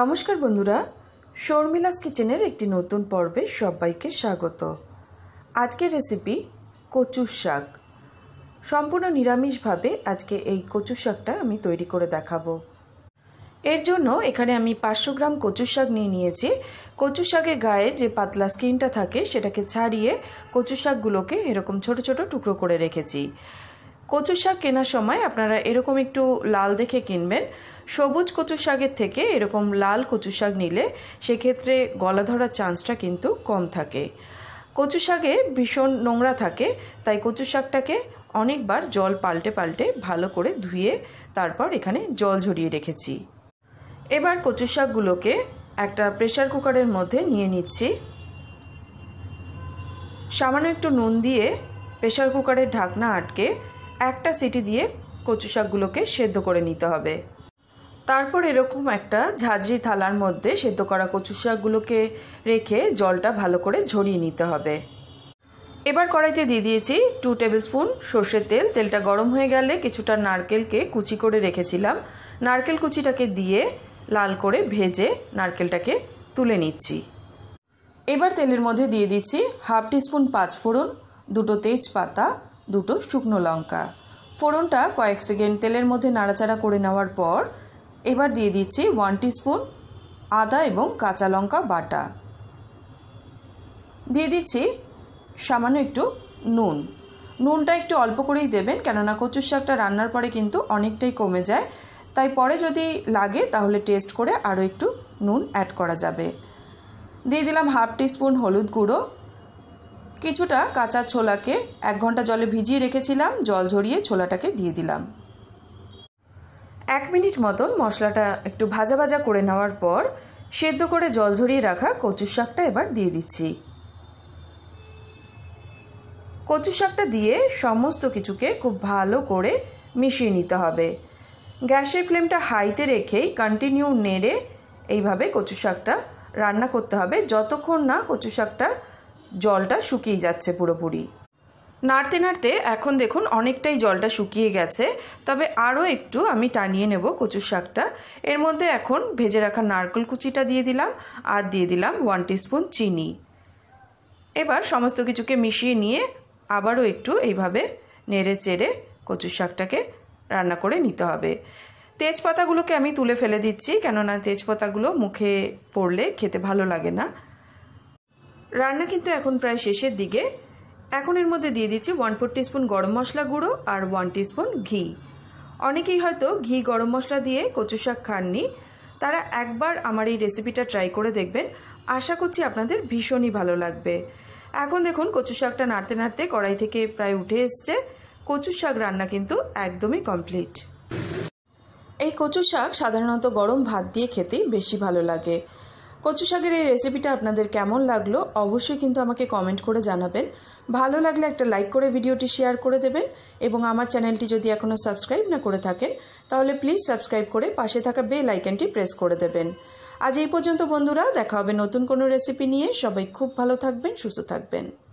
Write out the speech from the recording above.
নমস্কার বন্ধুরা শর্মিলাস কিচেনের একটি নতুন পর্বে সবাইকে স্বাগত আজকের রেসিপি কচুর শাক সম্পূর্ণ নিরামিষভাবে আজকে এই কচু শাকটা আমি তৈরি করে দেখাবো এর জন্য এখানে আমি পাঁচশো গ্রাম কচু শাক নিয়ে নিয়েছি কচু শাকের গায়ে যে পাতলা স্কিনটা থাকে সেটাকে ছাড়িয়ে কচু শাকগুলোকে এরকম ছোট ছোট টুকরো করে রেখেছি কচু শাক কেনার সময় আপনারা এরকম একটু লাল দেখে কিনবেন সবুজ কচু শাকের থেকে এরকম লাল কচু শাক নিলে সেক্ষেত্রে গলা ধরার চান্সটা কিন্তু কম থাকে কচু শাকে ভীষণ নোংরা থাকে তাই কচু শাকটাকে অনেকবার জল পাল্টে পাল্টে ভালো করে ধুয়ে তারপর এখানে জল ঝরিয়ে রেখেছি এবার কচু শাকগুলোকে একটা প্রেশার কুকারের মধ্যে নিয়ে নিচ্ছি সামান্য একটু নুন দিয়ে প্রেশার কুকারের ঢাকনা আটকে একটা সিটি দিয়ে কচু শাকগুলোকে সেদ্ধ করে নিতে হবে তারপর এরকম একটা ঝাঁঝরি থালার মধ্যে সেদ্ধ করা কচু শাকগুলোকে রেখে জলটা ভালো করে ঝরিয়ে নিতে হবে এবার কড়াইতে দিয়ে দিয়েছি টু টেবিল স্পুন সর্ষের তেল তেলটা গরম হয়ে গেলে কিছুটা নারকেলকে কুচি করে রেখেছিলাম নারকেল কুচিটাকে দিয়ে লাল করে ভেজে নারকেলটাকে তুলে নিচ্ছি এবার তেলের মধ্যে দিয়ে দিচ্ছি হাফ টিস্পুন পাঁচফোড়ন দুটো তেজপাতা দুটো শুকনো লঙ্কা ফোড়নটা কয়েক সেকেন্ড তেলের মধ্যে নাড়াচাড়া করে নেওয়ার পর এবার দিয়ে দিচ্ছি ওয়ান স্পুন আদা এবং কাঁচা লঙ্কা বাটা দিয়ে দিচ্ছি সামান্য একটু নুন নুনটা একটু অল্প করেই দেবেন কেননা কচু শাকটা রান্নার পরে কিন্তু অনেকটাই কমে যায় তাই পরে যদি লাগে তাহলে টেস্ট করে আরও একটু নুন অ্যাড করা যাবে দিয়ে দিলাম হাফ টিস্পুন হলুদ গুঁড়ো কিছুটা কাঁচা ছোলাকে এক ঘন্টা জলে ভিজিয়ে রেখেছিলাম জল ঝরিয়ে ছোলাটাকে দিয়ে দিলাম এক মিনিট মতন মশলাটা একটু ভাজা ভাজা করে নেওয়ার পর সেদ্ধ করে জল ঝরিয়ে রাখা কচু শাকটা এবার দিয়ে দিচ্ছি কচু শাকটা দিয়ে সমস্ত কিছুকে খুব ভালো করে মিশিয়ে নিতে হবে গ্যাসের ফ্লেমটা হাইতে রেখেই কন্টিনিউ নেড়ে এইভাবে কচু শাকটা রান্না করতে হবে যতক্ষণ না কচু শাকটা জলটা শুকিয়ে যাচ্ছে পুরোপুরি নাড়তে নাড়তে এখন দেখুন অনেকটাই জলটা শুকিয়ে গেছে তবে আরও একটু আমি টানিয়ে নেব কচু শাকটা এর মধ্যে এখন ভেজে রাখা নারকেল কুচিটা দিয়ে দিলাম আর দিয়ে দিলাম ওয়ান টিস্পুন চিনি এবার সমস্ত কিছুকে মিশিয়ে নিয়ে আবারও একটু এইভাবে নেড়ে চেড়ে কচু শাকটাকে রান্না করে নিতে হবে তেজপাতাগুলোকে আমি তুলে ফেলে দিচ্ছি কেননা তেজপাতাগুলো মুখে পড়লে খেতে ভালো লাগে না রান্না কিন্তু এখন প্রায় শেষের দিকে এখন এর মধ্যে দিয়ে দিচ্ছি ওয়ান ফোর টিস্পুন গরম মশলা গুঁড়ো আর ওয়ান টিস্পুন ঘি অনেকেই হয়তো ঘি গরম মশলা দিয়ে কচু শাক খাননি তারা একবার আমার এই রেসিপিটা ট্রাই করে দেখবেন আশা করছি আপনাদের ভীষণই ভালো লাগবে এখন দেখুন কচু শাকটা নাড়তে নাড়তে কড়াই থেকে প্রায় উঠে এসছে কচু শাক রান্না কিন্তু একদমই কমপ্লিট এই কচু শাক সাধারণত গরম ভাত দিয়ে খেতেই বেশি ভালো লাগে কচু শাকের এই রেসিপিটা আপনাদের কেমন লাগলো অবশ্যই কিন্তু আমাকে কমেন্ট করে জানাবেন ভালো লাগলে একটা লাইক করে ভিডিওটি শেয়ার করে দেবেন এবং আমার চ্যানেলটি যদি এখনও সাবস্ক্রাইব না করে থাকেন তাহলে প্লিজ সাবস্ক্রাইব করে পাশে থাকা বেল আইকনটি প্রেস করে দেবেন আজ এই পর্যন্ত বন্ধুরা দেখা হবে নতুন কোনো রেসিপি নিয়ে সবাই খুব ভালো থাকবেন সুস্থ থাকবেন